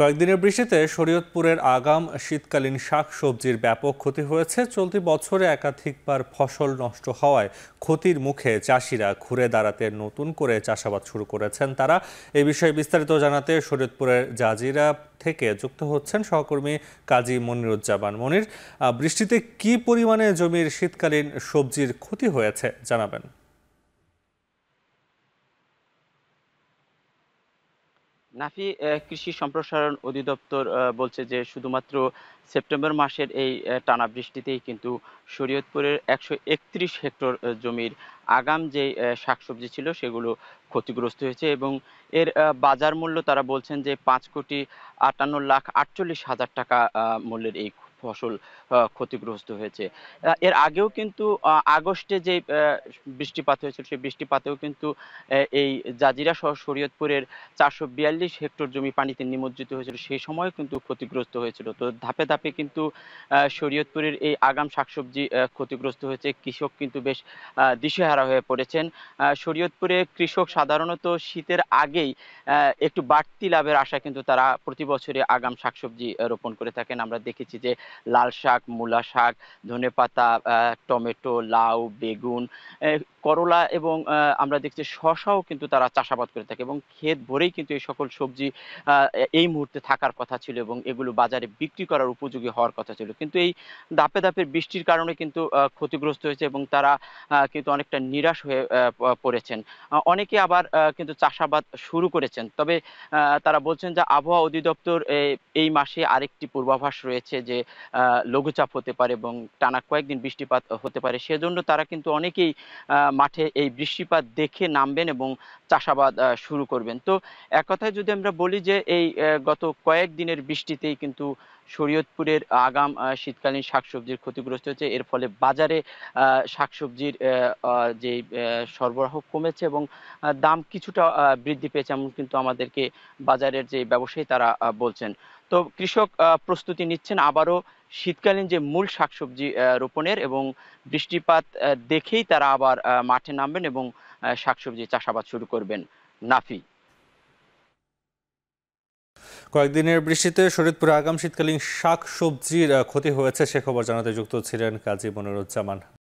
কয়েকদিনের বৃষ্টিতে শরীয়তপুরের আগাম শীতকালীন শাক সবজির ব্যাপক ক্ষতি হয়েছে চলতি বছরে একাধিকবার ফসল নষ্ট হওয়ায় ক্ষতির মুখে চাষিরা ঘুরে দাঁড়াতে নতুন করে চাষাবাদ শুরু করেছেন তারা এ বিষয়ে বিস্তারিত জানাতে শরীয়তপুরের জাজিরা থেকে যুক্ত হচ্ছেন সহকর্মী কাজী মনিরুজ্জামান মনির বৃষ্টিতে কি পরিমাণে জমির শীতকালীন সবজির ক্ষতি হয়েছে জানাবেন নাফি কৃষি সম্প্রসারণ অধিদপ্তর বলছে যে শুধুমাত্র সেপ্টেম্বর মাসের এই টানা বৃষ্টিতেই কিন্তু শরীয়তপুরের একশো একত্রিশ হেক্টর জমির আগাম যে শাকসবজি ছিল সেগুলো ক্ষতিগ্রস্ত হয়েছে এবং এর বাজার মূল্য তারা বলছেন যে পাঁচ কোটি আটান্ন লাখ আটচল্লিশ হাজার টাকা মূল্যের এই ফসল ক্ষতিগ্রস্ত হয়েছে এর আগেও কিন্তু আগস্টে যে বৃষ্টিপাত হয়েছিল সেই বৃষ্টিপাতেও কিন্তু এই জাজিরা সহ শরীয়তপুরের চারশো বিয়াল্লিশ হেক্টর জমি পানিতে নিমজ্জিত হয়েছিল সেই সময় কিন্তু ক্ষতিগ্রস্ত হয়েছিল তো ধাপে ধাপে কিন্তু শরীয়তপুরের এই আগাম শাকসবজি ক্ষতিগ্রস্ত হয়েছে কৃষক কিন্তু বেশ দিশেহারা হয়ে পড়েছেন শরীয়তপুরে কৃষক সাধারণত শীতের আগেই একটু বাড়তি লাভের আশা কিন্তু তারা প্রতি বছরে আগাম শাকসবজি রোপণ করে থাকেন আমরা দেখেছি যে লাল শাক মূলা শাক ধনে পাতা টমেটো লাউ বেগুন করলা এবং আমরা দেখছি শশাও কিন্তু তারা চাষাবাদ করে থাকে এবং ক্ষেত ভরেই কিন্তু এই সকল সবজি এই মুহূর্তে থাকার কথা ছিল এবং এগুলো বাজারে বিক্রি করার উপযোগী হওয়ার কথা ছিল কিন্তু এই দাপে দাপের বৃষ্টির কারণে কিন্তু ক্ষতিগ্রস্ত হয়েছে এবং তারা কিন্তু অনেকটা নিরাশ হয়ে পড়েছেন অনেকে আবার কিন্তু চাষাবাদ শুরু করেছেন তবে তারা বলছেন যে আবহাওয়া অধিদপ্তর এই মাসে আরেকটি পূর্বাভাস রয়েছে যে লঘুচাপ হতে পারে এবং টানা কয়েকদিন বৃষ্টিপাত হতে পারে সেজন্য তারা কিন্তু অনেকেই মাঠে এই বৃষ্টিপাত দেখে নামবেন এবং চাষাবাদ শুরু করবেন তো এক কথায় যদি আমরা বলি যে এই গত কয়েকদিনের বৃষ্টিতেই কিন্তু শরীয়তপুরের আগাম শীতকালীন শাকসবজির ক্ষতিগ্রস্ত হয়েছে এর ফলে বাজারে শাকসবজির যে সরবরাহ কমেছে এবং দাম কিছুটা বৃদ্ধি পেয়েছে এমন কিন্তু আমাদেরকে বাজারের যে ব্যবসায়ী তারা বলছেন তো কৃষক প্রস্তুতি নিচ্ছেন আবারও শীতকালীন যে মূল শাকসবজি রোপণের এবং বৃষ্টিপাত দেখেই তারা আবার মাঠে নামবেন এবং শাকসবজি চাষাবাদ শুরু করবেন নাফি কয়েকদিনের বৃষ্টিতে শরীরপুরে আগাম শীতকালীন শাক সবজির ক্ষতি হয়েছে সে খবর জানাতে যুক্ত ছিলেন কাজী মনিরুজ্জামান